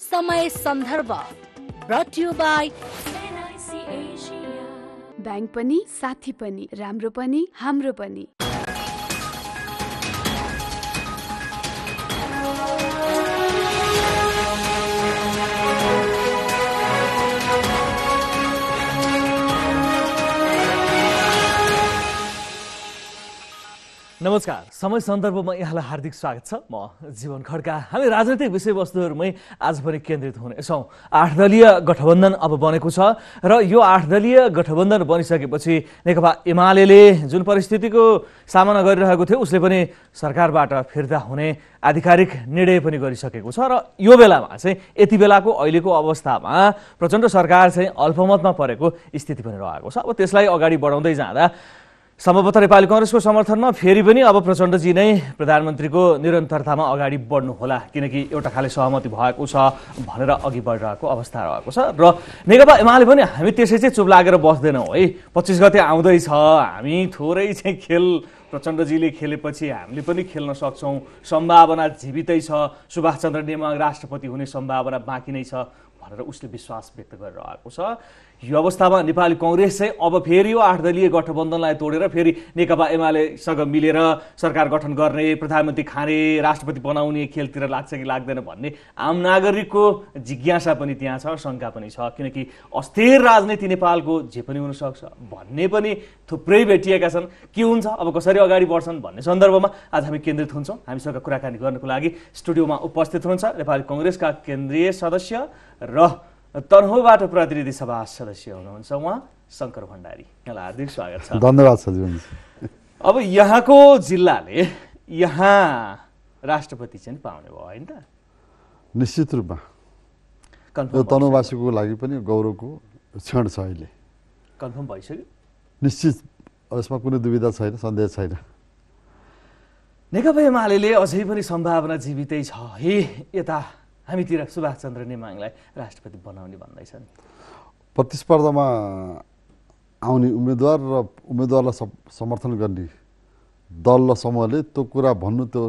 समय सन्दर्भ ब्याङ्क पनि साथी पनि राम्रो पनि हाम्रो पनि नमस्कार समय सन्दर्भमा यहाँलाई हार्दिक स्वागत छ म जीवन खड्का हामी राजनैतिक विषयवस्तुहरूमै आज पनि केन्द्रित हुनेछौँ आठ दलीय गठबन्धन अब बनेको छ र यो आठ दलीय गठबन्धन बनिसकेपछि नेकपा एमाले जुन परिस्थितिको सामना गरिरहेको थियो उसले पनि सरकारबाट फिर्ता हुने आधिकारिक निर्णय पनि गरिसकेको छ र यो बेलामा चाहिँ यति बेलाको अहिलेको अवस्थामा प्रचण्ड सरकार चाहिँ अल्पमतमा परेको स्थिति पनि रहेको छ अब त्यसलाई अगाडि बढाउँदै जाँदा सम्भवतः नेपाली कङ्ग्रेसको समर्थनमा फेरि पनि अब प्रचण्डजी नै प्रधानमन्त्रीको निरन्तरतामा अगाडि बढ्नु होला किनकि एउटा खाले सहमति भएको छ भनेर अघि बढिरहेको अवस्था रहेको छ र नेकपा एमाले पनि हामी त्यसै चाहिँ चुप लागेर बस्दैनौँ है पच्चिस गते आउँदैछ हामी थोरै चाहिँ खेल प्रचण्डजीले खेलेपछि हामीले पनि खेल्न सक्छौँ सम्भावना जीवितै छ सुभाषचन्द्र नेमा राष्ट्रपति हुने सम्भावना बाँकी नै छ भनेर उसले विश्वास व्यक्त गरेर आएको छ यो अवस्थामा नेपाली कङ्ग्रेस चाहिँ अब फेरि यो आठ दलीय गठबन्धनलाई तोडेर फेरि नेकपा एमालेसँग मिलेर सरकार गठन गर्ने प्रधानमन्त्री खाने राष्ट्रपति बनाउने खेलतिर लाग्छ कि लाग्दैन भन्ने आम नागरिकको जिज्ञासा पनि त्यहाँ छ शङ्का पनि छ किनकि अस्थिर राजनीति नेपालको जे पनि हुनसक्छ भन्ने पनि थुप्रै भेटिएका छन् के हुन्छ अब कसरी अगाडि बढ्छन् भन्ने सन्दर्भमा आज हामी केन्द्रित हुन्छौँ हामीसँग कुराकानी गर्नको लागि स्टुडियोमा उपस्थित हुनुहुन्छ नेपाली कङ्ग्रेसका केन्द्रीय सदस्य र तनहुबाट प्रतिनिधि सभा सदस्य हुनुहुन्छ उहाँ शङ्कर भण्डारी यहाँलाई हार्दिक स्वागत छ धन्यवाद अब यहाँको जिल्लाले यहाँ राष्ट्रपति चाहिँ पाउने भयो होइन त निश्चित रूपमा यो तनहुवासीको लागि पनि गौरवको क्षण छ अहिले कन्फर्म भइसक्यो निश्चित यसमा कुनै दुविधा छैन सन्देह छैन नेकपा एमाले अझै पनि सम्भावना जीवितै छ हे यता हामीतिर सुभाषचन्द्र नेमाङलाई राष्ट्रपति बनाउने भन्दैछन् प्रतिस्पर्धामा आउने उम्मेद्वार र उम्मेद्वारलाई समर्थन गर्ने दल र समूहले त्यो कुरा भन्नु त्यो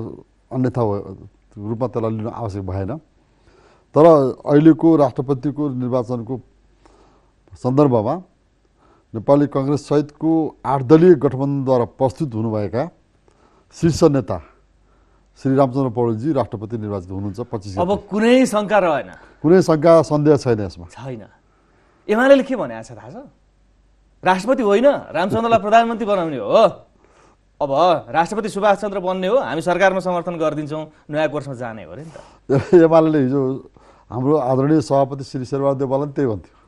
अन्यथा रूपमा त्यसलाई लिनु आवश्यक भएन तर अहिलेको राष्ट्रपतिको निर्वाचनको सन्दर्भमा नेपाली कङ्ग्रेससहितको आठ दलीय गठबन्धनद्वारा प्रस्तुत हुनुभएका शीर्ष नेता श्री रामचन्द्र पौडेलजी राष्ट्रपति निर्वाचित हुनुहुन्छ पच्चिस अब कुनै शङ्का रहेन कुनै शङ्का सन्देह छैन यसमा छैन एमाले के भनेको छ थाहा छ राष्ट्रपति होइन रामचन्द्रलाई प्रधानमन्त्री बनाउने हो अब राष्ट्रपति सुभाष चन्द्र बन्ने हो हामी सरकारमा समर्थन गरिदिन्छौँ नयाँ कोर्समा जाने हो अरे नि त एमाले हिजो हाम्रो आदरणीय सभापति श्री शेरबहादेवलाई पनि त्यही भन्थ्यो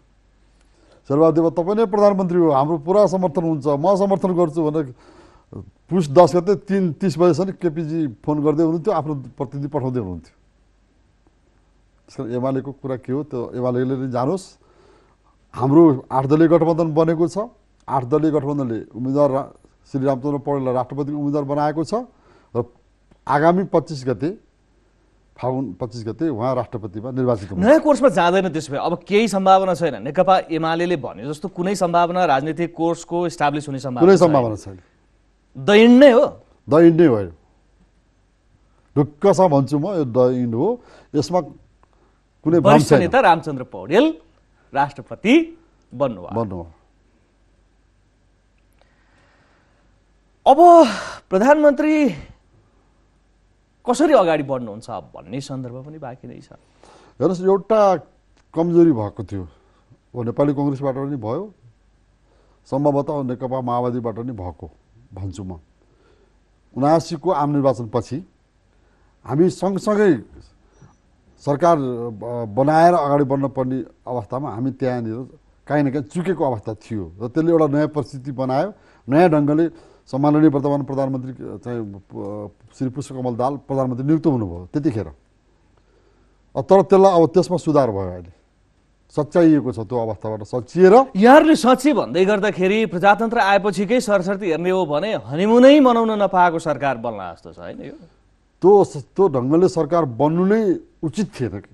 शेरबहादेव तपाईँ नै प्रधानमन्त्री हो हाम्रो पुरा समर्थन हुन्छ म समर्थन गर्छु भनेर पुष दस गते तिन तिस बजेसम्म केपिजी फोन गर्दै हुनुहुन्थ्यो आफ्नो प्रतिनिधि पठाउँदै हुनुहुन्थ्यो त्यस कारण एमालेको कुरा के हो त्यो एमाले नै जानुहोस् हाम्रो आठ दलीय गठबन्धन बनेको छ आठ दलीय गठबन्धनले उम्मेद्वार श्री रामचन्द्र पौडेललाई राष्ट्रपतिको उम्मेदवार बनाएको छ र आगामी पच्चिस गते फागुन पच्चिस गते उहाँ राष्ट्रपतिमा निर्वाचित नयाँ कोर्समा जाँदैन त्यसो भए अब केही सम्भावना छैन नेकपा एमाले भने जस्तो कुनै सम्भावना राजनीतिक कोर्सको इस्टाब्लिस हुने सम्भावना कुनै सम्भावना छैन दैन नै हो दैन नै भयो ढुक्कस भन्छु म यो दैन हो यसमा कुनै वरिष्ठ नेता रामचन्द्र पौडेल राष्ट्रपति बन्नु बन्नु अब प्रधानमन्त्री कसरी अगाडि बढ्नुहुन्छ भन्ने सन्दर्भ पनि बाँकी नै छ हेर्नुहोस् एउटा कमजोरी भएको थियो नेपाली कङ्ग्रेसबाट पनि भयो सम्भवतः नेकपा माओवादीबाट पनि भएको भन्छु म उनासीको आम निर्वाचनपछि हामी सँगसँगै सरकार बनाएर अगाडि बढ्न पर्ने अवस्थामा हामी त्यहाँनिर काहीँ न काहीँ चुकेको अवस्था थियो र त्यसले एउटा नयाँ परिस्थिति बनायो नयाँ ढङ्गले सम्माननीय वर्तमान प्रधानमन्त्री चाहिँ श्री पुष्पकमल दाल प्रधानमन्त्री नियुक्त हुनुभयो त्यतिखेर तर त्यसलाई अब त्यसमा सुधार भयो अहिले सच्याइएको छ त्यो अवस्थाबाट सचिएर यहाँहरूले सचि भन्दै गर्दाखेरि प्रजातन्त्र आएपछिकै सरस्वती हेर्ने हो भने हनिमुनै मनाउन नपाएको सरकार बन्न जस्तो छ होइन त्यो त्यो ढङ्गले सरकार बन्नु नै उचित थिएन कि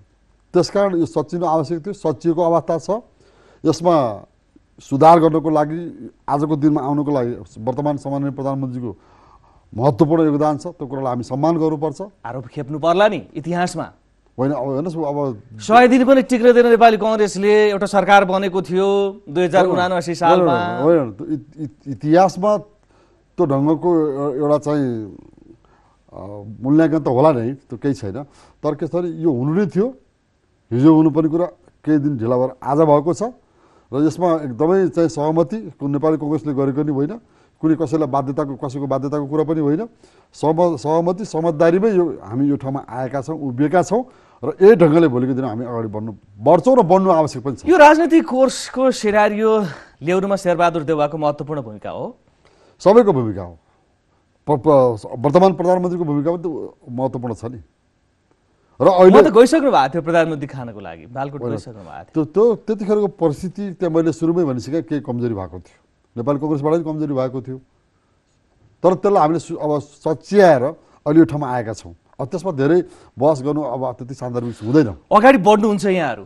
त्यसकारण यो सचिनु आवश्यक थियो सचिएको अवस्था छ यसमा सुधार गर्नको लागि आजको दिनमा आउनुको लागि वर्तमान सामान्य प्रधानमन्त्रीको महत्त्वपूर्ण योगदान छ त्यो कुरालाई हामी सम्मान गर्नुपर्छ आरोप खेप्नु पर्ला नि इतिहासमा होइन अब हेर्नुहोस् अब सय दिन पनि टिक्दैन नेपाली कङ्ग्रेसले एउटा सरकार बनेको थियो दुई हजार उनासी सालमा होइन इतिहासमा त्यो ढङ्गको एउटा चाहिँ मूल्याङ्कन त होला नै त्यो केही छैन तर के छ भने यो हुनु नै थियो हिजो हुनुपर्ने कुरा केही दिन ढिला भएर आज भएको छ र यसमा एकदमै चाहिँ सहमति नेपाली कङ्ग्रेसले गरेको नि होइन कुनै कसैलाई बाध्यताको कसैको बाध्यताको कुरा पनि होइन सहम सहमति समझदारीमै यो हामी यो ठाउँमा आएका छौँ उभिएका छौँ र यही ढङ्गले भोलिको दिन हामी अगाडि बढ्नु बढ्छौँ र बढ्नु आवश्यक पनि छ यो राजनीतिक कोर्सको सिनारियो ल्याउनुमा शेरबहादुर देवाको महत्त्वपूर्ण भूमिका हो सबैको भूमिका हो वर्तमान प्रधानमन्त्रीको भूमिका पनि महत्त्वपूर्ण छ नि र अहिले त गइसक्नु भएको थियो प्रधानमन्त्री खानको लागि बालकोट गइसक्नु भएको थियो त्यो त्यतिखेरको परिस्थिति त्यहाँ मैले सुरुमै भनिसकेँ केही कमजोरी भएको थियो नेपाली कङ्ग्रेसबाट पनि कमजोरी भएको थियो तर त्यसलाई हामीले अब सच्याएर अहिले यो ठाउँमा आएका छौँ अब त्यसमा धेरै बहस गर्नु अब त्यति सान्दर्भिक हुँदैन अगाडि बढ्नुहुन्छ यहाँहरू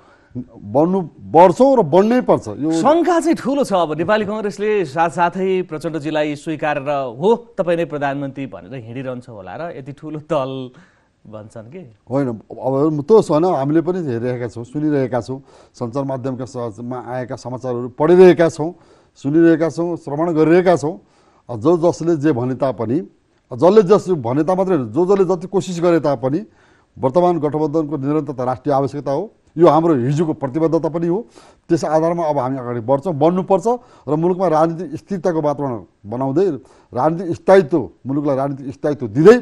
बढ्नु बढ्छौँ र बढ्नै पर्छ यो शङ्का चाहिँ ठुलो छ अब नेपाली कङ्ग्रेसले साथसाथै प्रचण्डजीलाई स्वीकारेर हो तपाईँ नै प्रधानमन्त्री भनेर हिँडिरहन्छ होला र यति ठुलो दल भन्छन् कि होइन अब त्यो छैन हामीले पनि हेरिरहेका छौँ सुनिरहेका छौँ सञ्चार माध्यमका सहजमा आएका समाचारहरू पढिरहेका छौँ सुनिरहेका छौँ श्रवण गरिरहेका छौँ जो जसले जे भने तापनि जसले जस भने ता मात्रै जो जसले जति कोसिस गरे तापनि वर्तमान गठबन्धनको निरन्तरता राष्ट्रिय आवश्यकता हो यो हाम्रो हिजोको प्रतिबद्धता पनि हो त्यस आधारमा अब हामी अगाडि बढ्छौँ बढ्नुपर्छ र मुलुकमा राजनीतिक स्थिरताको वातावरण बनाउँदै राजनीतिक स्थायित्व मुलुकलाई राजनीतिक स्थायित्व दिँदै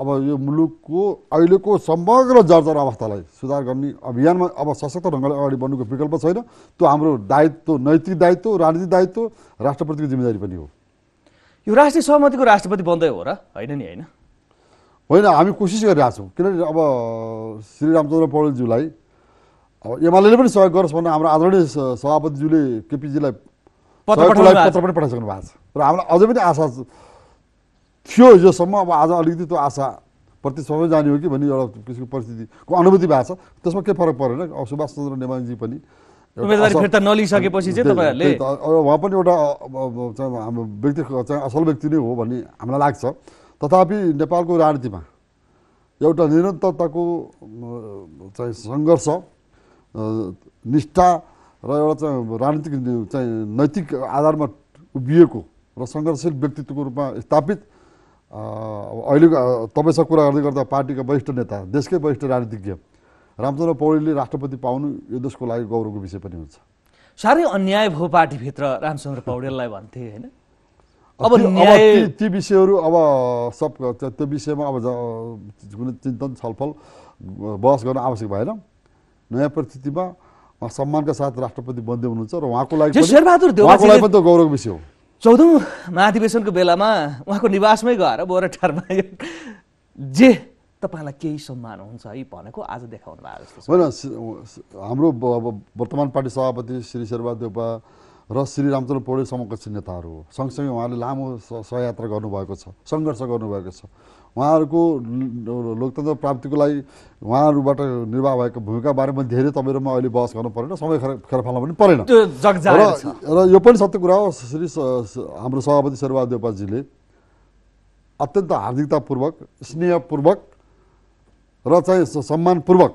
अब यो मुलुकको अहिलेको समग्र जर्जर अवस्थालाई सुधार गर्ने अभियानमा अब सशक्त ढङ्गले अगाडि बढ्नुको विकल्प छैन त्यो हाम्रो दायित्व नैतिक दायित्व राजनीतिक दायित्व राष्ट्रपतिको जिम्मेदारी पनि हो यो राष्ट्रिय सहमतिको राष्ट्रपति बन्दै हो र होइन नि होइन होइन हामी कोसिस गरिरहेको छौँ किनभने अब श्री रामचन्द्र पौडेलज्यूलाई अब एमाले पनि सहयोग गरोस् भनेर हाम्रो आदरणीय सभापतिज्यूले केपीजीलाई पत्र पनि पठाइसक्नु भएको छ र हामीलाई अझै पनि आशा थियो हिजोसम्म अब आज अलिकति त्यो आशा प्रति सबै जाने हो कि भन्ने एउटा किसिमको परिस्थितिको अनुभूति भएको छ त्यसमा केही फरक परेन अब सुभाष चन्द्र नेमाङजी पनि फिर्ता नलिसकेपछि उहाँ पनि एउटा हाम्रो व्यक्ति चाहिँ असल व्यक्ति नै हो भन्ने हामीलाई लाग्छ तथापि नेपालको राजनीतिमा एउटा निरन्तरताको चाहिँ सङ्घर्ष निष्ठा र एउटा चाहिँ राजनीतिक चाहिँ नैतिक आधारमा उभिएको र सङ्घर्षशील व्यक्तित्वको रूपमा स्थापित अब अहिले तपाईँसँग कुरा गर्दै गर्दा पार्टीका वरिष्ठ नेता देशकै वरिष्ठ राजनीतिज्ञ रामचन्द्र पौडेलले राष्ट्रपति पाउनु यो देशको लागि गौरवको विषय पनि हुन्छ साह्रै अन्याय भयो पार्टीभित्र रामचन्द्र पौडेललाई भन्थे होइन अब ती विषयहरू अब सब त्यो विषयमा अब कुनै चिन्तन छलफल बहस गर्न आवश्यक भएन नयाँ परिस्थितिमा सम्मानका साथ राष्ट्रपति बन्दै हुनुहुन्छ र उहाँको लागि पनि त गौरवको विषय हो चौधौँ महाधिवेशनको बेलामा उहाँको निवासमै गएर बोरा ठारमा जे तपाईँलाई केही सम्मान हुन्छ है भनेको आज देखाउनु भएको जस्तो होइन हाम्रो वर्तमान पार्टी सभापति श्री शेरबहादेव र श्री रामचन्द्र पौडेल समकक्ष नेताहरू हो सँगसँगै उहाँले लामो सहयात्रा गर्नुभएको छ सङ्घर्ष गर्नुभएको छ उहाँहरूको लोकतन्त्र प्राप्तिको लागि उहाँहरूबाट निर्वाह भएको भूमिका बारेमा धेरै तपाईँहरूमा अहिले बहस गर्नु परेन समय खेर खेर फाल्न पनि परेन र यो पनि सत्य कुरा हो श्री हाम्रो सभापति शेरबहादुर देवपाजीले अत्यन्त हार्दिकतापूर्वक स्नेहपूर्वक र चाहिँ सम्मानपूर्वक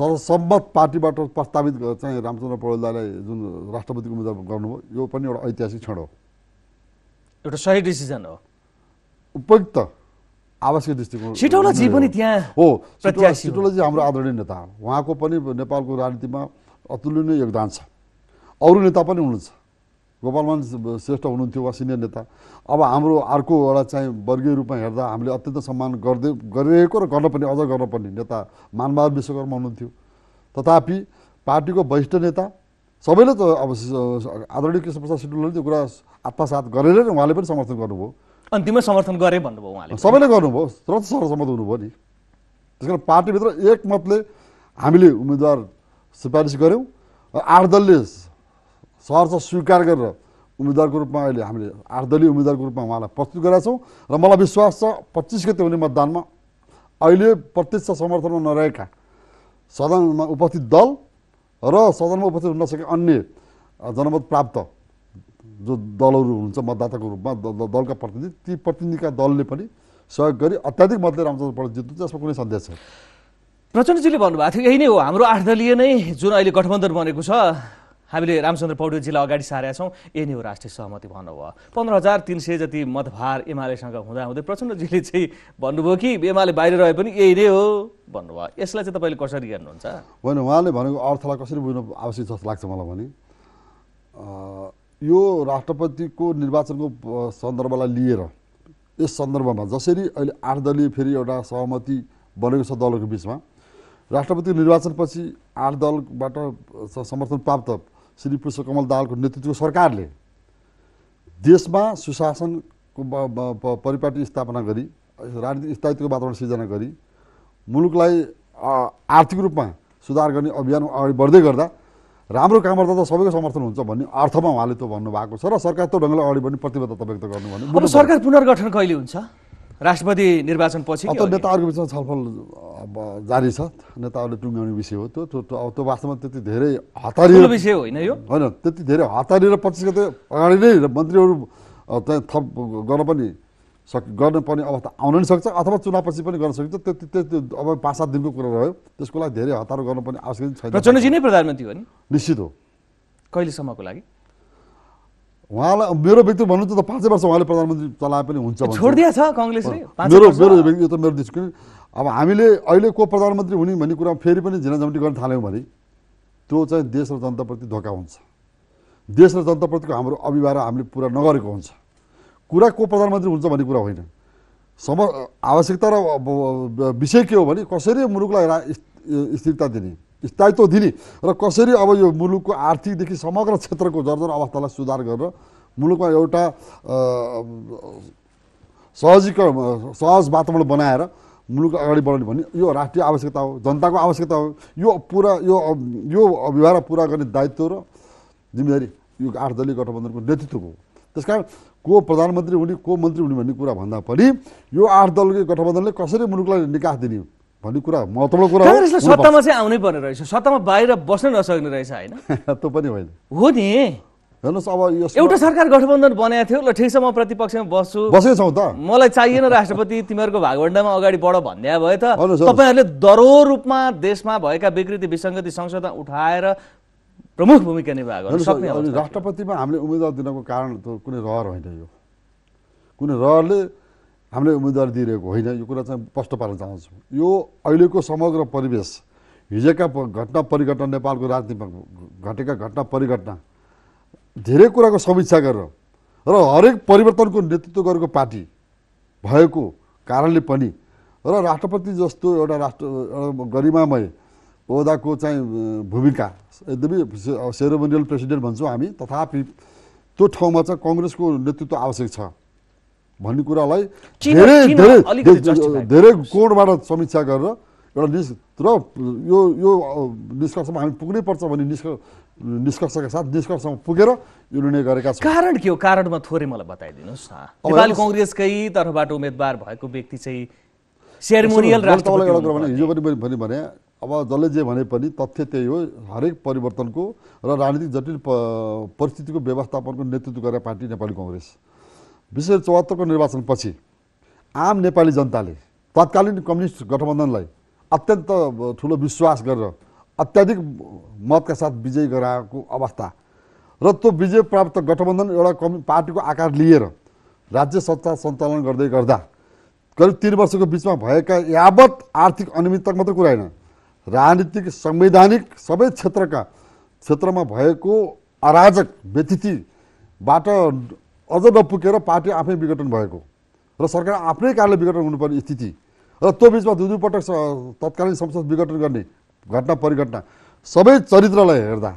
सर्वसम्मत पार्टीबाट प्रस्तावित चाहिँ रामचन्द्र पौडेललाई जुन राष्ट्रपतिको मुद्दा गर्नुभयो यो पनि एउटा ऐतिहासिक क्षण हो एउटा सही डिसिजन हो उपयुक्त आवश्यक दृष्टिकोण सिटोलोजी पनि त्यहाँ हो सिटोलोजी हाम्रो आदरणीय नेता हो उहाँको पनि नेपालको राजनीतिमा अतुलनीय योगदान छ अरू नेता पनि हुनुहुन्छ गोपालमान श्रेष्ठ हुनुहुन्थ्यो वा सिनियर नेता अब हाम्रो अर्को एउटा चाहिँ वर्गीय रूपमा हेर्दा हामीले अत्यन्त सम्मान गर्दै गरिरहेको र गर्नपर्ने अझ गर्नुपर्ने नेता मानबहादुर विश्वकर्मा हुनुहुन्थ्यो तथापि पार्टीको वरिष्ठ नेता सबैले त अब आदरणीय कृष्ण प्रसाद सिडुलले त्यो कुरा आत्मसात गरेर नै उहाँले पनि समर्थन गर्नुभयो अन्तिममै समर्थन गरे भन्नुभयो उहाँले सबैले गर्नुभयो सर्वत सर्वसम्मत हुनुभयो नि त्यस कारण पार्टीभित्र एकमतले हामीले उम्मेदवार सिफारिस गऱ्यौँ आठ दलले सहरर्ष स्वीकार गरेर उम्मेदवारको रूपमा अहिले हामीले आठ दलीय उम्मेदवारको रूपमा उहाँलाई प्रस्तुत गरेका छौँ र मलाई विश्वास छ पच्चिस गते हुने मतदानमा अहिले प्रत्यक्ष समर्थनमा नरहेका सदनमा उपस्थित दल र सदनमा उपस्थित हुन नसके अन्य जनमत प्राप्त जो दलहरू हुनुहुन्छ मतदाताको रूपमा दलका प्रतिनिधि ती प्रतिनिधिका दलले पनि सहयोग गरी अत्याधिक मतले रामचन्द्रबाट जित्नु त्यसमा कुनै सन्देश छ प्रचण्डजीले भन्नुभएको थियो यही नै हो हाम्रो आठ दलीय नै जुन अहिले गठबन्धन बनेको छ हामीले रामचन्द्र पौडेलजीलाई अगाडि सारेका छौँ ए नै हो राष्ट्रिय सहमति भन्नुभयो पन्ध्र हजार तिन सय जति मतभार एमालेसँग हुँदाहुँदै प्रचण्डजीले चाहिँ भन्नुभयो कि एमाले बाहिर रहे पनि यही नै हो भन्नुभयो यसलाई चाहिँ तपाईँले कसरी हेर्नुहुन्छ होइन उहाँले भनेको अर्थलाई कसरी बुझ्नु आवश्यक जस्तो लाग्छ मलाई भने यो राष्ट्रपतिको निर्वाचनको सन्दर्भलाई लिएर यस सन्दर्भमा जसरी अहिले आठ दलीय फेरि एउटा सहमति बनेको छ दलहरूको बिचमा राष्ट्रपति निर्वाचनपछि आठ दलबाट समर्थन प्राप्त श्री पुष्प कमल दालको नेतृत्व सरकारले देशमा सुशासनको परिपाटी स्थापना गरी राजनीतिक स्थायित्वको वातावरण सिर्जना गरी मुलुकलाई आर्थिक रूपमा सुधार गर्ने अभियान अगाडि बढ्दै गर्दा राम्रो काम गर्दा त सबैको समर्थन हुन्छ भन्ने अर्थमा उहाँले त्यो भन्नुभएको छ र सरकार त्यो ढङ्गले अगाडि बढ्ने प्रतिबद्धता व्यक्त गर्नु भन्नु सरकार पुनर्गठन कहिले हुन्छ राष्ट्रपति निर्वाचनपछि अब नेताहरूको बिचमा छलफल जारी छ नेताहरूले टुङ्ग्याउने विषय हो त्यो त्यो अब त्यो वास्तवमा त्यति धेरै हतारिएर विषय होइन यो होइन त्यति धेरै हतारिएर पच्चिस गते अगाडि नै मन्त्रीहरू त्यहाँ थप गर्न पनि सक गर्नुपर्ने अवस्था आउन नि सक्छ अथवा चुनावपछि पनि गर्न सकिन्छ त्यो त्यो अब पाँच सात दिनको कुरा रह्यो त्यसको लागि धेरै हतार गर्नुपर्ने आवश्यक छैन प्रचण्डजी नै प्रधानमन्त्री हो नि निश्चित हो कहिलेसम्मको लागि उहाँलाई मेरो व्यक्ति भन्नु त पाँचै वर्ष उहाँले प्रधानमन्त्री चलाए पनि हुन्छ छोडिदिया छ कङ्ग्रेसले मेरो मेरो यो त मेरो दृष्टिकोण अब हामीले अहिले को प्रधानमन्त्री हुने भन्ने कुरा फेरि पनि झिनाझम्टी गर्न थाल्यौँ भने त्यो चाहिँ देश र जनताप्रति धोका हुन्छ देश र जनताप्रतिको हाम्रो अभिभावक हामीले पुरा नगरेको हुन्छ कुरा को प्रधानमन्त्री हुन्छ भन्ने कुरा होइन सम आवश्यकता र विषय के हो भने कसरी मुलुकलाई स्थिरता दिने स्थायित्व दिने र कसरी अब यो मुलुकको आर्थिकदेखि समग्र क्षेत्रको जर्जर अवस्थालाई सुधार गरेर मुलुकमा एउटा सहजीकरण सहज वातावरण बनाएर मुलुक अगाडि बढाउने भन्ने यो राष्ट्रिय आवश्यकता हो जनताको आवश्यकता हो यो पुरा यो यो व्यवहार पुरा गर्ने दायित्व र जिम्मेदारी यो आठ दलीय गठबन्धनको नेतृत्वको हो त्यस कारण को प्रधानमन्त्री हुने को मन्त्री हुने भन्ने कुरा भन्दा पनि यो आठ दलीय गठबन्धनले कसरी मुलुकलाई निकास दिने भन्ने कुरा महत्त्वपूर्ण कुरा काङ्ग्रेसलाई सत्तामा चाहिँ आउनै पर्ने रहेछ सत्तामा बाहिर बस्नै नसक्ने रहेछ होइन त्यो पनि होइन हो नि हेर्नुहोस् अब यो एउटा सरकार गठबन्धन बनाएको थियो ल ठिक छ म प्रतिपक्षमा बस्छु बसेको छौँ त मलाई चाहिएन राष्ट्रपति तिमीहरूको भागभण्डामा अगाडि बढ भन्दै भए त तपाईँहरूले दरो रूपमा देशमा भएका विकृति विसङ्गति संशोधन उठाएर प्रमुख भूमिका निभाएको राष्ट्रपतिमा हामीले उम्मेदवार दिनको कारण त कुनै रहर होइन यो कुनै रहरले हामीले उम्मेदवारी दिइरहेको होइन यो कुरा चाहिँ स्पष्ट पार्न चाहन्छु यो अहिलेको समग्र परिवेश हिजोका घटना परिघटना नेपालको राजनीतिमा घटेका घटना परिघटना धेरै कुराको समीक्षा गरेर र हरेक परिवर्तनको नेतृत्व गरेको पार्टी भएको कारणले पनि र राष्ट्रपति जस्तो एउटा राष्ट्र गरिमामय ओदाको चाहिँ भूमिका एकदमै सेरोमोनियल प्रेसिडेन्ट भन्छौँ हामी तथापि त्यो ठाउँमा चाहिँ कङ्ग्रेसको नेतृत्व आवश्यक छ भन्ने कुरालाई धेरै धेरै धेरै कोणबाट समीक्षा गरेर एउटा निस् र यो यो निष्कर्षमा हामी पुग्नै पर्छ भन्ने निष्कर्ष निष्कर्षका साथ निष्कर्षमा पुगेर यो निर्णय गरेका छौँ कारण के हो कारणमा थोरै मलाई बताइदिनुहोस् न नेपाली कङ्ग्रेसकै तर्फबाट उम्मेदवार भएको व्यक्ति चाहिँ सेरेमोनियल हिजो पनि मैले भने पनि भने अब जसले जे भने पनि तथ्य त्यही हो हरेक परिवर्तनको र राजनीतिक जटिल परिस्थितिको व्यवस्थापनको नेतृत्व गरेर पार्टी नेपाली कङ्ग्रेस विशेष चौहत्तरको निर्वाचनपछि आम नेपाली जनताले तत्कालीन कम्युनिस्ट गठबन्धनलाई अत्यन्त ठुलो विश्वास गरेर अत्याधिक मतका साथ विजय गराएको अवस्था र त्यो विजय प्राप्त गठबन्धन एउटा कम पार्टीको आकार लिएर राज्य सत्ता सञ्चालन गर्दै गर्दा करिब तिन वर्षको बिचमा भएका यावत आर्थिक अनियमितता मात्रै कुरा होइन राजनीतिक संवैधानिक सबै क्षेत्रका क्षेत्रमा भएको अराजक व्यतिथिबाट अझ नपुगेर पार्टी आफै विघटन भएको र सरकार आफ्नै कारणले विघटन हुनुपर्ने स्थिति र त्यो बिचमा दुई दुईपटक तत्कालीन संसद विघटन गर्ने घटना परिघटना सबै चरित्रलाई हेर्दा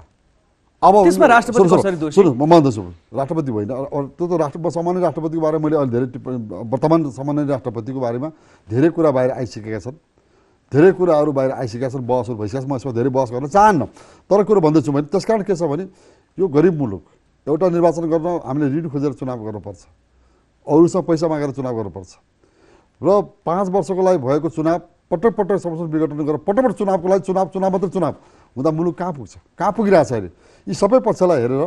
अब सुन्नु म मान्दछु राष्ट्रपति होइन त्यो त राष्ट्र सामान्य राष्ट्रपतिको बारेमा मैले अहिले धेरै टिप्पणी वर्तमान सामान्य राष्ट्रपतिको बारेमा धेरै कुरा बाहिर आइसकेका छन् धेरै कुराहरू बाहिर आइसकेका छन् बहसहरू भइसकेका छन् म यसमा धेरै बहस गर्न चाहन्न तर कुरो भन्दैछु भने त्यसकारण के छ भने यो गरिब मुलुक एउटा निर्वाचन गर्न हामीले ऋण खोजेर चुनाव गर्नुपर्छ अरूसँग पैसा मागेर चुनाव गर्नुपर्छ र पाँच वर्षको लागि भएको चुनाव पटक पटक संसद विघटन गरेर पटक पटक चुनावको लागि चुनाव चुनाव मात्रै चुनाव हुँदा मुलुक कहाँ पुग्छ कहाँ पुगिरहेको छ अहिले यी सबै पक्षलाई हेरेर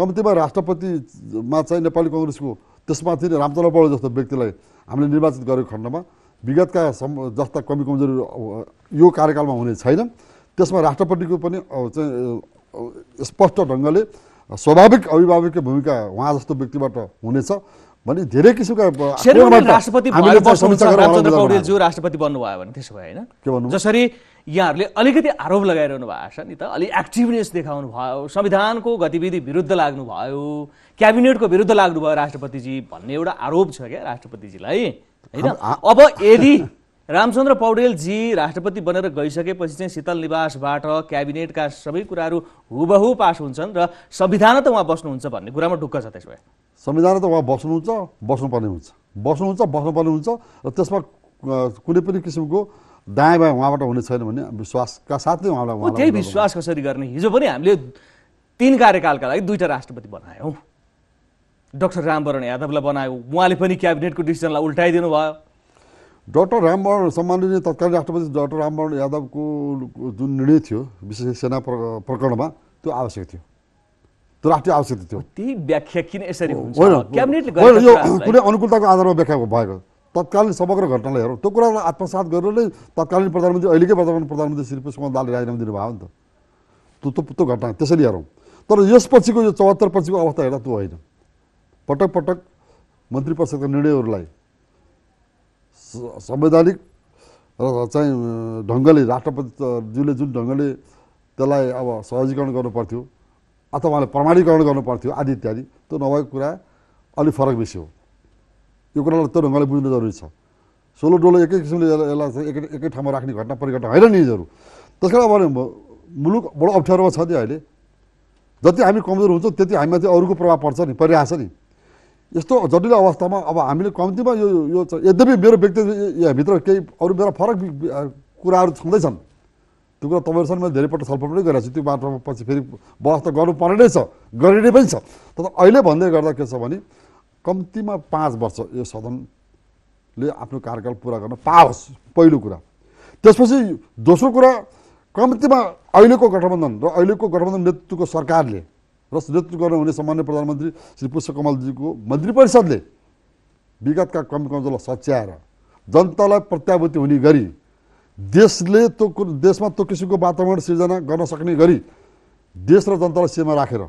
कम्तीमा राष्ट्रपतिमा चाहिँ नेपाली कङ्ग्रेसको त्यसमाथि चाहिँ रामचन्द्र पौडेल जस्तो व्यक्तिलाई हामीले निर्वाचित गरेको खण्डमा विगतका सम् जस्ता कमी कमजोरी यो कार्यकालमा हुने छैन त्यसमा राष्ट्रपतिको पनि चाहिँ स्पष्ट ढङ्गले स्वाभाविक अभिभावकको भूमिका उहाँ जस्तो व्यक्तिबाट हुनेछ भने धेरै किसिमका राष्ट्रपति राष्ट्रपति बन्नुभयो भने त्यसो भए होइन जसरी यहाँहरूले अलिकति आरोप लगाइरहनु भएको छ नि त अलि एक्टिभनेस देखाउनु भयो संविधानको गतिविधि विरुद्ध लाग्नुभयो क्याबिनेटको विरुद्ध लाग्नुभयो राष्ट्रपतिजी भन्ने एउटा आरोप छ क्या राष्ट्रपतिजीलाई होइन अब यदि रामचन्द्र पौडेलजी राष्ट्रपति बनेर गइसकेपछि चाहिँ शीतल निवासबाट क्याबिनेटका सबै कुराहरू हुबहु पास हुन्छन् र संविधान त उहाँ बस्नुहुन्छ भन्ने कुरामा ढुक्क छ त्यसो भए संविधान त उहाँ बस्नुहुन्छ बस्नुपर्ने हुन्छ बस्नुहुन्छ बस्नुपर्ने हुन्छ र त्यसमा कुनै पनि किसिमको दायाँ बायाँ उहाँबाट हुने छैन भन्ने विश्वासका साथै उहाँलाई त्यही विश्वास कसरी गर्ने हिजो पनि हामीले तिन कार्यकालका लागि दुईवटा राष्ट्रपति बनायौँ डाक्टर रामवरण यादवलाई बनायौँ उहाँले पनि क्याबिनेटको डिसिजनलाई उल्टाइदिनु भयो डक्टर रामवरण सम्माननीय तत्कालीन राष्ट्रपति डक्टर रामवरण यादवको जुन निर्णय थियो विशेष सेना प्रकरणमा त्यो आवश्यक थियो त्यो राष्ट्रिय आवश्यकता थियो त्यही व्याख्या किन यसरी होइन यो कुनै अनुकूलताको आधारमा व्याख्या भएको तत्कालीन समग्र घटनालाई हेरौँ त्यो कुरालाई आत्मसात गरेर नै तत्कालीन प्रधानमन्त्री अहिलेकै वर्तमान प्रधानमन्त्री श्री पुष्कुमार दालले राजीनामा दिनुभयो नि त त्यो त्यो घटना त्यसरी हेरौँ तर यसपछिको यो चौहत्तर पछिको अवस्था हेर्दा त्यो होइन पटक पटक मन्त्री परिषदका निर्णयहरूलाई संवैधानिक र चाहिँ ढङ्गले राष्ट्रपतिज्यूले जुन ढङ्गले त्यसलाई अब सहजीकरण गर्नु पर्थ्यो अथवा उहाँले प्रमाणीकरण गर्नु पर्थ्यो आदि इत्यादि त्यो नभएको कुरा अलिक फरक बेसी हो यो कुरालाई त्यो ढङ्गले बुझ्नु जरुरी छ सोलो डोलो एकै किसिमले यसलाई चाहिँ एकै एकै ठाउँमा राख्ने घटना परिघटना होइन नि यिनीहरू त्यस कारण अब मुलुक बडो अप्ठ्यारोमा छ नि अहिले जति हामी कमजोर हुन्छौँ त्यति हामीमाथि अरूको प्रभाव पर्छ नि परिरहेको छ नि यस्तो जटिल अवस्थामा अब हामीले कम्तीमा यो यो यद्यपि मेरो व्यक्ति यहाँभित्र केही अरू मेरा फरक कुराहरू छँदैछन् त्यो कुरा तपाईँहरूसँग मैले धेरैपल्ट छलफल पनि गरेको छु त्यो मात्रामा पछि फेरि बहस त गर्नु पर्ने नै छ गरिने पनि छ तर अहिले भन्दै गर्दा के छ भने कम्तीमा पाँच वर्ष यो सदनले आफ्नो कार्यकाल पुरा गर्न पाओस् पहिलो कुरा त्यसपछि दोस्रो कुरा कम्तीमा अहिलेको गठबन्धन र अहिलेको गठबन्धन नेतृत्वको सरकारले र नेतृत्व गर्नुहुने सामान्य प्रधानमन्त्री श्री पुष्पकमलजीको मन्त्री परिषदले विगतका कमी कमजोरलाई सच्याएर जनतालाई प्रत्याभूति हुने गरी देशले त्यो देशमा त्यो किसिमको वातावरण सिर्जना गर्न सक्ने गरी देश र जनतालाई सीमा राखेर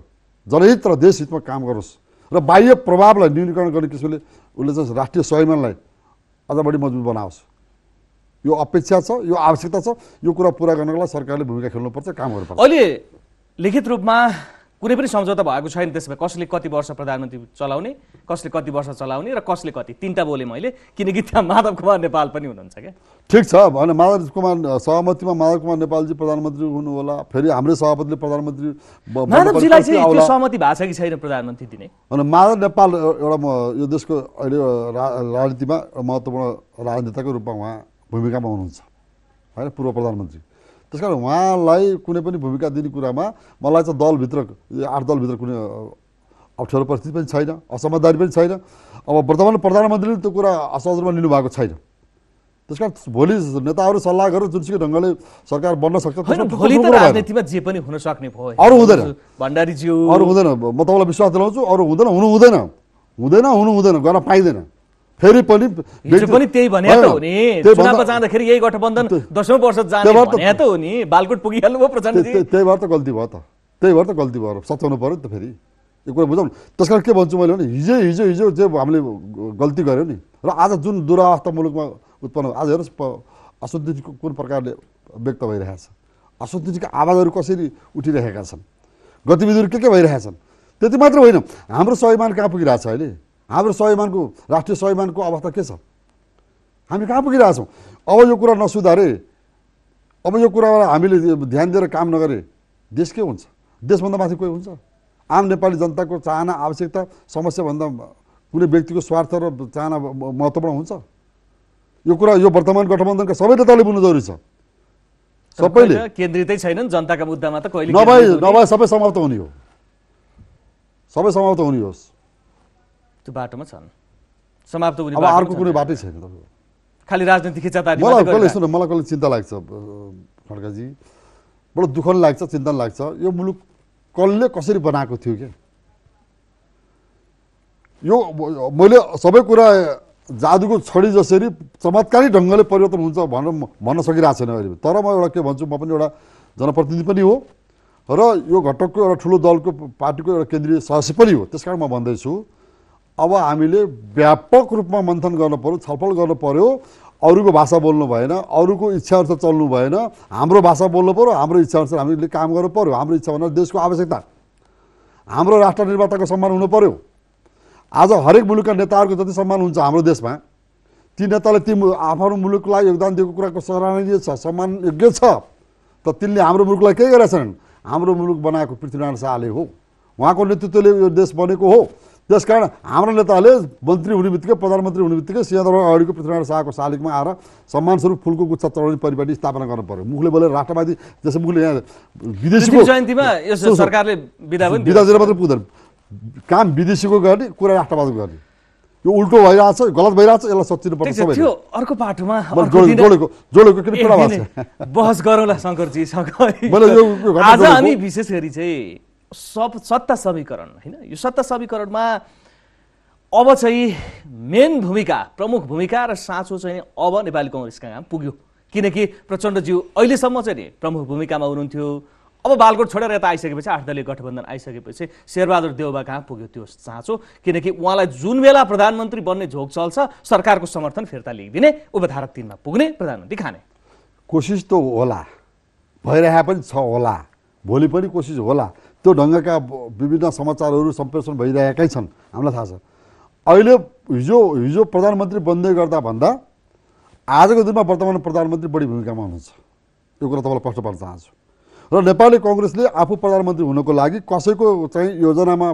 जनहित र देश हितमा काम गरोस् र बाह्य प्रभावलाई न्यूनीकरण गर्ने किसिमले उसले चाहिँ राष्ट्रिय स्वाभिमानलाई अझ बढी मजबुत बनाओस् यो अपेक्षा छ यो आवश्यकता छ यो कुरा पुरा गर्नको लागि सरकारले भूमिका खेल्नुपर्छ काम गर्नुपर्छ अहिले लिखित रूपमा कुनै पनि सम्झौता भएको छैन भए कसले कति वर्ष प्रधानमन्त्री चलाउने कसले कति वर्ष चलाउने र कसले कति तिनवटा बोले मैले किनकि त्यहाँ माधव कुमार नेपाल पनि हुनुहुन्छ क्या ठिक छ भने माधव कुमार सहमतिमा माधव कुमार नेपालजी प्रधानमन्त्री हुनु होला फेरि हाम्रै सभापतिले प्रधानमन्त्री माधवजीलाई चाहिँ सहमति भएको छ कि छैन प्रधानमन्त्री दिने भने माधव नेपाल एउटा यो देशको अहिले राजनीतिमा महत्त्वपूर्ण राजनेताको रूपमा उहाँ भूमिकामा हुनुहुन्छ होइन पूर्व प्रधानमन्त्री त्यस कारण उहाँलाई कुनै पनि भूमिका दिने कुरामा मलाई चाहिँ दलभित्र आठ दलभित्र कुनै अप्ठ्यारो परिस्थिति पनि छैन असमझदारी पनि छैन अब वर्तमान प्रधानमन्त्रीले त्यो कुरा असहज रूपमा लिनुभएको छैन त्यस कारण भोलि नेताहरू सल्लाह गरेर जुनसुकै ढङ्गले सरकार बन्न सक्छ भोलि त राजनीतिमा जे पनि हुन सक्ने भयो अरू हुँदैन भण्डारीज्यू अरू हुँदैन म तपाईँलाई विश्वास दिलाउँछु अरू हुँदैन हुनु हुँदैन हुँदैन हुनु हुँदैन गर्न पाइँदैन फेरि पनि पनि त्यही भने त हो नि चुनावमा जाँदाखेरि यही गठबन्धन दसौँ वर्ष जाने भने त हो नि बालकोट पुगिहाल्नु भयो प्रचण्ड त्यही भएर त गल्ती भयो त त्यही भएर त गल्ती भयो सचाउनु पऱ्यो नि त फेरि यो कुरा बुझाउनु त्यस कारण के भन्छु मैले भने हिजो हिजो हिजो जे हामीले गल्ती गऱ्यो नि र आज जुन दुरावस्था मुलुकमा उत्पन्न आज हेर्नुहोस् असन्तुष्टिको कुन प्रकारले व्यक्त भइरहेको छ असन्तुष्टिका आवाजहरू कसरी उठिरहेका छन् गतिविधिहरू के के भइरहेका छन् त्यति मात्र होइन हाम्रो स्वाभिमान कहाँ छ अहिले हाम्रो स्वाभिमानको राष्ट्रिय स्वाभिमानको अवस्था के छ हामी कहाँ पुगिरहेछौँ अब यो कुरा नसुधारे अब यो कुरा हामीले ध्यान दिएर काम नगरे देश के हुन्छ देशभन्दा माथि कोही हुन्छ आम नेपाली जनताको चाहना आवश्यकता समस्याभन्दा कुनै व्यक्तिको स्वार्थ र चाहना महत्त्वपूर्ण हुन्छ यो कुरा यो वर्तमान गठबन्धनका सबै नेताले बुझ्नु जरुरी छ सबैले केन्द्रितै छैनन् जनताका मुद्दामा त कहिले नभए नभए सबै समाप्त हुने हो सबै समाप्त हुने होस् त्यो बाटोमा छन् समाप्त हुने अर्को कुनै बाटै छैन खालि राजनीति खिचातारी मलाई सुन मलाई कसले चिन्ता लाग्छ खड्काजी बडो दुःख लाग्छ चिन्ता लाग्छ यो मुलुक कसले कसरी बनाएको थियो क्या यो मैले सबै कुरा जादुको छडी जसरी चमत्कारी ढङ्गले परिवर्तन हुन्छ भनेर भन्न सकिरहेको छैन अहिले तर म एउटा के भन्छु म पनि एउटा जनप्रतिनिधि पनि हो र यो घटकको एउटा ठुलो दलको पार्टीको एउटा केन्द्रीय सदस्य पनि हो त्यस कारण म भन्दैछु अब हामीले व्यापक रूपमा मन्थन गर्नु पऱ्यो छलफल गर्नु पऱ्यो अरूको भाषा बोल्नु भएन अरूको अनुसार चल्नु भएन हाम्रो भाषा बोल्नु पऱ्यो हाम्रो इच्छा अनुसार हामीले काम गर्नु पऱ्यो हाम्रो इच्छा भनेर देशको आवश्यकता हाम्रो राष्ट्र निर्माताको सम्मान हुनु पऱ्यो आज हरेक मुलुकका नेताहरूको जति सम्मान हुन्छ हाम्रो देशमा ती नेताले ती आफ्नो मुलुकलाई योगदान दिएको कुराको सराहनीय छ सम्मान योग्य छ त तिनले हाम्रो मुलुकलाई के गरेका छैनन् हाम्रो मुलुक बनाएको पृथ्वीनारायण शाहले हो उहाँको नेतृत्वले यो देश बनेको हो कारण हाम्रो नेताले मन्त्री हुने बित्तिकै प्रधानमन्त्री हुने बित्तिकै सिंहदरबार अगाडिको पृथ्वीनारायण शाहको शालिगमा आएर सम्मानस्वरूप फुलको गुच्छा चढाउने परिपाटी स्थापना गर्नु पर्यो मुखले बोले राष्ट्रवादी जस्तै मुखले यहाँ विदेशीको जयन्तीमा सरकारले विधातिर मात्र पुग्दैन काम विदेशीको गर्ने कुरा राष्ट्रवादको गर्ने यो उल्टो भइरहेछ गलत भइरहेछ यसलाई सचिनु पर्छ त्यो अर्को पाटोमा जोडेको जोडेको किन बहस गरौँला शङ्करजीसँग आज हामी विशेष गरी चाहिँ सब सत्ता समीकरण होइन यो सत्ता समीकरणमा अब चाहिँ मेन भूमिका प्रमुख भूमिका र साँचो चाहिँ अब नेपाली कङ्ग्रेसका काम पुग्यो किनकि प्रचण्डज्यू अहिलेसम्म चाहिँ नि प्रमुख भूमिकामा हुनुहुन्थ्यो अब बालकोट छोडेर यता आइसकेपछि आठ दलीय गठबन्धन आइसकेपछि शेरबहादुर देउबा कहाँ पुग्यो त्यो चाँचो किनकि उहाँलाई जुन बेला प्रधानमन्त्री बन्ने झोक चल्छ सरकारको समर्थन फिर्ता लिइदिने उपधारा तिनमा पुग्ने प्रधानमन्त्री खाने कोसिस त होला भइरहेको पनि छ होला भोलि पनि कोसिस होला त्यो ढङ्गका विभिन्न समाचारहरू सम्प्रेषण भइरहेकै छन् हामीलाई थाहा छ अहिले हिजो हिजो प्रधानमन्त्री बन्दै गर्दा भन्दा आजको दिनमा वर्तमान प्रधानमन्त्री बढी भूमिकामा हुनुहुन्छ यो कुरा तपाईँलाई प्रश्न पार्न चाहन्छु र नेपाली कङ्ग्रेसले आफू प्रधानमन्त्री हुनको लागि कसैको चाहिँ योजनामा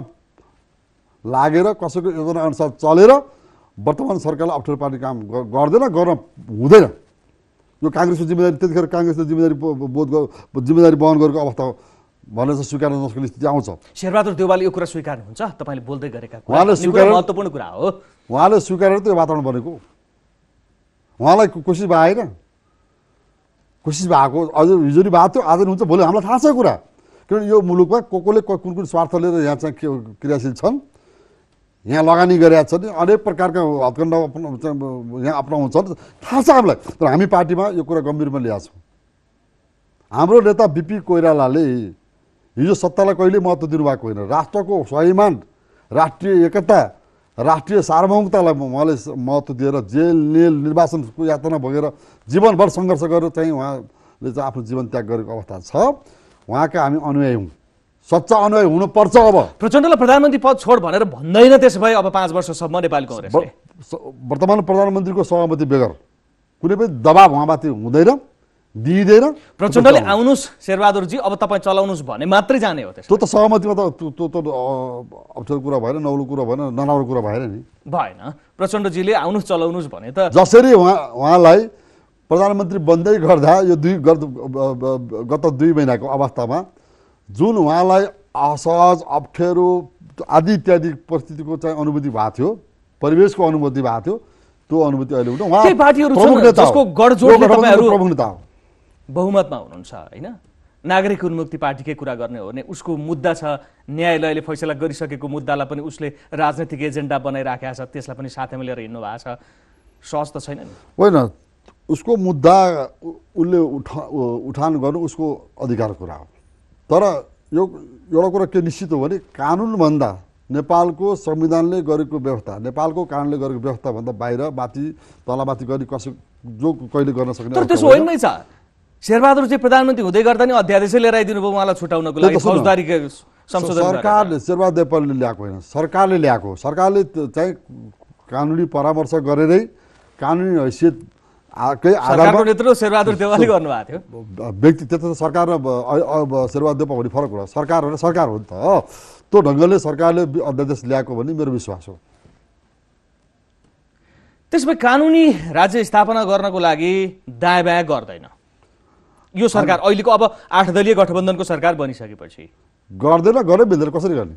लागेर कसैको योजनाअनुसार चलेर वर्तमान सरकारलाई अप्ठ्यारो पार्ने काम गर्दैन गर्न हुँदैन यो काङ्ग्रेसको जिम्मेदारी त्यतिखेर काङ्ग्रेसले जिम्मेदारी बोध जिम्मेदारी बहन गरेको अवस्था भने चाहिँ स्वीकार नसक्ने स्थिति आउँछ शेरबहादुर देवाल यो कुरा स्वीकार्नुहुन्छ तपाईँले बोल्दै गरेका उहाँले स्वीकार महत्त्वपूर्ण कुरा हो उहाँले स्वीकारेर त्यो वातावरण बनेको उहाँलाई कोसिस भएन कोसिस भएको अझ नि भएको थियो आज नि हुन्छ भोलि हामीलाई थाहा छ कुरा किनभने यो मुलुकमा को कोले कुन कुन स्वार्थ लिएर यहाँ चाहिँ क्रियाशील छन् यहाँ लगानी गरेका छन् अनेक प्रकारका हत्कण्ड यहाँ अप्नाउँछन् थाहा छ हामीलाई तर हामी पार्टीमा यो कुरा गम्भीरमा ल्याएको छौँ हाम्रो नेता बिपी कोइरालाले हिजो सत्तालाई कहिले महत्त्व दिनुभएको होइन राष्ट्रको स्वाभिमान राष्ट्रिय एकता राष्ट्रिय सार्वभौमतालाई उहाँले महत्त्व दिएर जेल नेल निर्वाचनको यातना भोगेर जीवनभर सङ्घर्ष गरेर चाहिँ उहाँले चाहिँ आफ्नो जीवन त्याग गरेको अवस्था छ उहाँका हामी अनुयायी हौँ सच्चा अनुयायी हुनुपर्छ अब प्रचण्डलाई प्रधानमन्त्री पद छोड भनेर भन्दैन त्यसो भए अब पाँच वर्षसम्म नेपालको कङ्ग्रेस वर्तमान प्रधानमन्त्रीको सहमति बेगर कुनै पनि दबाब उहाँमाथि हुँदैन दिइदिएर प्रचण्डले आउनुहोस् शेरबहादुरजी अब तपाईँ चलाउनुहोस् भने मात्रै जाने हो त्यो त सहमतिमा त त्यो त अप्ठ्यारो कुरा भएन नौलो कुरा भएन नराम्रो कुरा भएन नि भएन प्रचण्डजीले आउनुहोस् चलाउनुहोस् भने त जसरी उहाँ उहाँलाई प्रधानमन्त्री बन्दै गर्दा यो दुई गत दुई महिनाको अवस्थामा जुन उहाँलाई असहज अप्ठ्यारो आदि इत्यादि परिस्थितिको चाहिँ अनुभूति भएको थियो परिवेशको अनुभूति भएको थियो त्यो अनुभूति अहिले हुँदैन उहाँ बहुमतमा हुनुहुन्छ होइन नागरिक उन्मुक्ति पार्टीकै कुरा गर्ने हो भने उसको मुद्दा छ न्यायालयले फैसला गरिसकेको मुद्दालाई पनि उसले राजनैतिक एजेन्डा बनाइराखेको छ त्यसलाई पनि साथैमा लिएर हिँड्नु भएको छ सहज त छैन नि होइन उसको मुद्दा उसले उठा उठान गर्नु उसको अधिकार कुरा हो तर यो एउटा कुरा के निश्चित हो भने कानुनभन्दा नेपालको संविधानले गरेको व्यवस्था नेपालको कानुनले गरेको व्यवस्थाभन्दा बाहिर माथि तलमाथि गरी कसै जो कहिले गर्न सक्ने छ शेरबहादुर चाहिँ प्रधानमन्त्री हुँदै गर्दा नि अध्यादेशै लिएर आइदिनु भयो उहाँलाई छुटाउनको लागि फौजदारी सरकारले शेरबहादुर देवपालले ल्याएको होइन सरकारले ल्याएको सरकारले चाहिँ कानुनी परामर्श गरेरै कानुनी हैसियत व्यक्ति त्यता त सरकार र शेरबहादुर देवपा भन्ने फरक हो सरकार हो सरकार हो नि त त्यो ढङ्गले सरकारले अध्यादेश ल्याएको भन्ने मेरो विश्वास हो त्यसमा कानुनी राज्य स्थापना गर्नको लागि दायाँ बायाँ गर्दैन यो सरकार अहिलेको अब आठ दलीय गठबन्धनको सरकार बनिसकेपछि गर्दैन गरे मिल्दैन कसरी गर्ने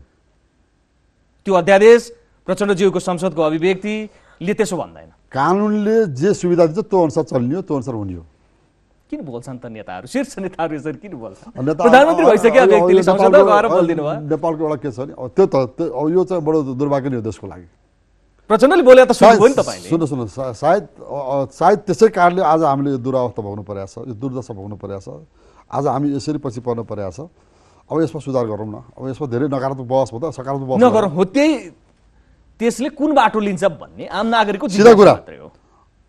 त्यो अध्यादेश प्रचण्डज्यूको संसदको अभिव्यक्तिले त्यसो भन्दैन कानुनले जे सुविधा दिन्छ त्यो अनुसार चल्ने हो त्यो अनुसार हुने हो किन बोल्छन् त नेताहरू शीर्ष नेताहरू यसरी किन बोल्छन् प्रधानमन्त्री भइसक्यो व्यक्तिले संसदमा गएर बोल्दिनु भयो नेपालको एउटा के छ नि त्यो त यो चाहिँ बडो दुर्भाग्य नै हो देशको लागि प्रचण्डले बोले त सुन्नुभयो नि तपाईँले सुन्नु सुन्नु सायद सायद त्यसै कारणले आज हामीले यो दुरावस्था भोग्नु परेको छ यो दुर्दशा भोग्नु परेको छ आज हामी यसरी पछि पर्नु परेको छ अब यसमा सुधार गरौँ न अब यसमा धेरै नकारात्मक बहस भयो त सकारात्मक बहस नगरौँ हो त्यही त्यसले कुन बाटो लिन्छ भन्ने आम नागरिकको सिधा कुरा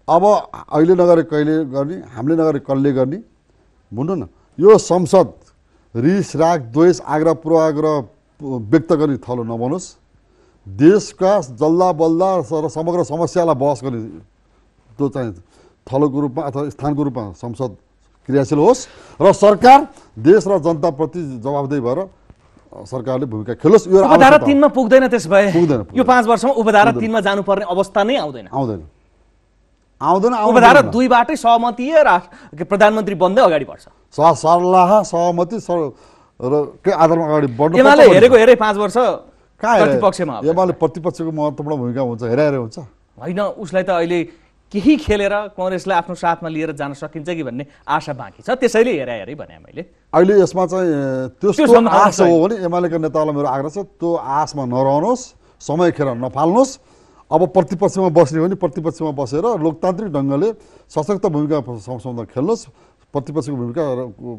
अब अहिले नगरे कहिले गर्ने हामीले नगरे कसले गर्ने भन्नु न यो संसद रिस राग द्वेष आग्रह पूर्वाग्रह व्यक्त गर्ने थलो नबनोस् देशका जल्ला बल्ला र समग्र समस्यालाई बहस गर्ने त्यो चाहिँ थलोको रूपमा अथवा स्थानको रूपमा संसद क्रियाशील होस् र सरकार देश र जनताप्रति जवाबदेही भएर सरकारले भूमिका खेलोस् यो उपधारा तिनमा पुग्दैन त्यस भए पुग्दैन यो पाँच वर्षमा उपधारा तिनमा जानुपर्ने अवस्था नै आउँदैन आउँदैन आउँदैन उपधारा दुईबाटै सहमति प्रधानमन्त्री बन्दै अगाडि बढ्छ सल्लाह सहमति र के आधारमा अगाडि बढ्नु हेरेको हेरे पाँच वर्ष प्रतिपक्षमा एमाले प्रतिपक्षको महत्त्वपूर्ण भूमिका हुन्छ हेराएर हुन्छ होइन उसलाई त अहिले केही खेलेर कङ्ग्रेसलाई आफ्नो साथमा लिएर जान सकिन्छ कि भन्ने आशा बाँकी छ त्यसैले हेराएरै भने मैले अहिले यसमा चाहिँ त्यो आशा हो भने एमालेका नेतालाई मेरो आग्रह छ त्यो आशमा नरहनुहोस् समय खेर नफाल्नुहोस् अब प्रतिपक्षमा बस्ने हो भने प्रतिपक्षमा बसेर लोकतान्त्रिक ढङ्गले सशक्त भूमिका खेल्नुहोस् प्रतिपक्षको भूमिका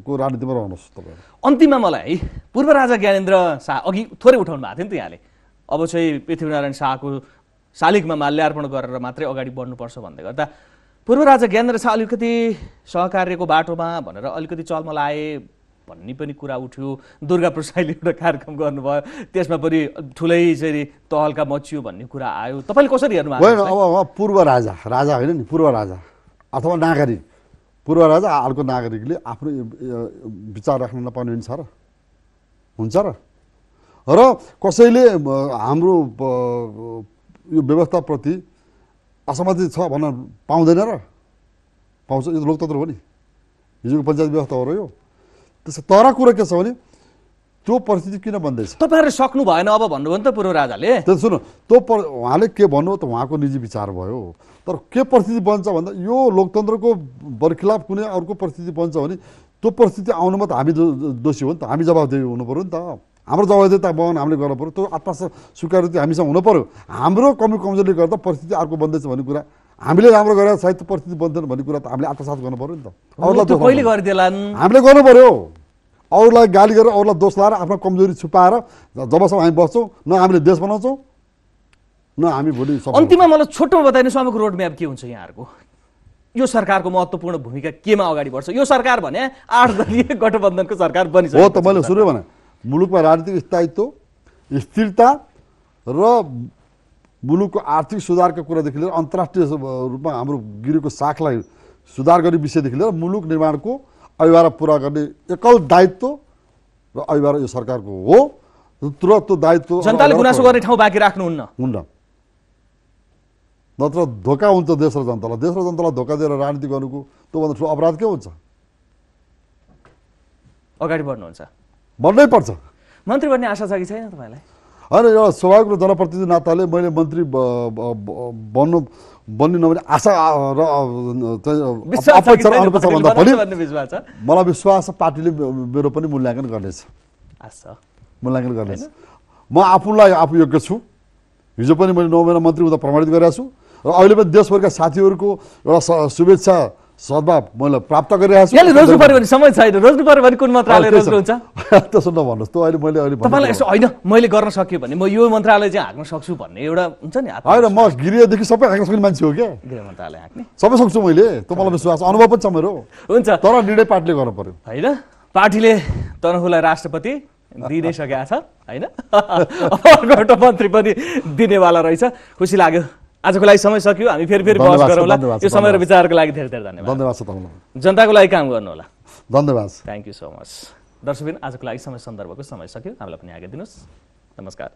को राजनीतिमा रहनुहोस् तपाईँ अन्तिममा मलाई है पूर्व राजा ज्ञानेन्द्र शाह अघि थोरै उठाउनु भएको थियो नि त यहाँले अब चाहिँ पृथ्वीनारायण शाहको शालिगमा माल्यार्पण गरेर मात्रै अगाडि बढ्नुपर्छ भन्दै गर्दा पूर्व राजा ज्ञानेन्द्र शाह अलिकति सहकार्यको बाटोमा भनेर अलिकति चलमलाए भन्ने पनि कुरा उठ्यो दुर्गा प्रसाईले एउटा कार्यक्रम गर्नुभयो त्यसमा पनि ठुलै चाहिँ तहल्का मचियो भन्ने कुरा आयो तपाईँले कसरी हेर्नुभयो अब पूर्व राजा राजा होइन नि पूर्व राजा अथवा नागरिक पूर्व राजा अर्को नागरिकले आफ्नो विचार राख्न नपाउने हुन्छ र हुन्छ र र कसैले हाम्रो यो व्यवस्थाप्रति असहमति छ भन्न पाउँदैन र पाउँछ यो लोकतन्त्र हो नि हिजोको पञ्चायत व्यवस्था हो र यो त्यस तर कुरो के छ भने त्यो परिस्थिति किन बन्दैछ तपाईँहरूले सक्नु भएन अब भन्नुभयो नि त पूर्व राजाले त्यो सुन्नु त्यो पर उहाँले के भन्नु त उहाँको निजी विचार भयो तर के परिस्थिति बन्छ भन्दा यो लोकतन्त्रको बरखिलाफ कुनै अर्को परिस्थिति बन्छ भने त्यो परिस्थिति आउनुमा त हामी दोषी हो नि त हामी जवाबदेही हुनु पऱ्यो नि त हाम्रो जवाबदेता बहन हामीले गर्नु पऱ्यो त्यो आत्मा स्वीकार हामीसँग हुनु पऱ्यो हाम्रो कमी कमजोरीले गर्दा परिस्थिति अर्को बन्दैछ भन्ने कुरा हामीले राम्रो गरेर सायद परिस्थिति बन्दैन भन्ने कुरा त हामीले आत्मसात गर्नु पऱ्यो नि त हामीले गर्नु पऱ्यो अरूलाई गाली गरेर अरूलाई दोष लाएर आफ्नो कमजोरी छुपाएर जबसम्म हामी बस्छौँ न हामीले देश बनाउँछौँ न हामी भोलि अन्तिममा मलाई छोटो बताइदिनुहोस् अबको रोडम्याप के हुन्छ यहाँहरूको यो सरकारको महत्त्वपूर्ण भूमिका केमा अगाडि बढ्छ यो सरकार भने आठ दलीय गठबन्धनको सरकार बनिन्छ हो त मैले सुरु भने मुलुकमा राजनीतिक स्थायित्व स्थिरता र मुलुकको आर्थिक सुधारको कुरादेखि लिएर अन्तर्राष्ट्रिय रूपमा हाम्रो गिरीको साखलाई सुधार गर्ने विषयदेखि लिएर मुलुक निर्माणको अभिभावक पुरा गर्ने एकल दायित्व र अभिभावक यो सरकारको हो तर त्यो दायित्व जनताले गुनासो गर्ने ठाउँ बाँकी राख्नुहुन्न हुन्न नत्र धोका हुन्छ देश र जनतालाई देश र जनतालाई धोका दिएर राजनीति गर्नुको त्योभन्दा ठुलो अपराध के हुन्छ अगाडि बढ्नुहुन्छ बढ्नै पर्छ मन्त्री भन्ने आशा छ कि छैन तपाईँलाई होइन एउटा स्वाभाविक र जनप्रतिनिधि नाताले मैले मन्त्री बन्नु बन्ने नभने आशा र मलाई विश्वास पार्टीले मेरो पनि मूल्याङ्कन गर्नेछ मूल्याङ्कन गर्नेछ म आफूलाई आफू योग्य छु हिजो पनि मैले नौ महिना मन्त्री हुँदा प्रमाणित गरेको छु र अहिले पनि देशभरका साथीहरूको एउटा शुभेच्छा सद्भाव मैले प्राप्त गरिरहेको छु यसले रोज्नु पऱ्यो भने समय छैन रोज्नु पऱ्यो भने कुन मन्त्रालय हुन्छ त्यसो नभन्नुहोस् त अहिले मैले अहिले तपाईँलाई यसो होइन मैले गर्न सकेँ भने म यो मन्त्रालय चाहिँ हाँक्न सक्छु भन्ने एउटा हुन्छ नि होइन म गृहदेखि सबै हाँक्न सक्ने मान्छे हो क्या गृह मन्त्रालय हाँक्ने सबै सक्छु मैले तपाईँलाई विश्वास अनुभव पनि छ मेरो हुन्छ तर निर्णय पार्टीले गर्नु पऱ्यो होइन पार्टीले तनहुलाई राष्ट्रपति दिइ सकेका छ होइन अर्को मन्त्री पनि दिनेवाला रहेछ खुसी लाग्यो आजको लागि समय सकियो हामी फेरि फेरि बहस गरौँला यो समय र विचारको लागि धेरै धेरै धन्यवाद धन्यवाद जनताको लागि काम गर्नुहोला धन्यवाद थ्याङ्क यू सो मच दर्शकबिन आजको लागि समय सन्दर्भको समय सक्यो हामीलाई पनि आगे दिनुहोस् नमस्कार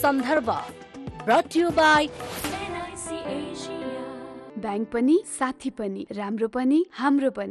सन्दर्भ ब्याङ्क पनि साथी पनि राम्रो पनि हाम्रो पनि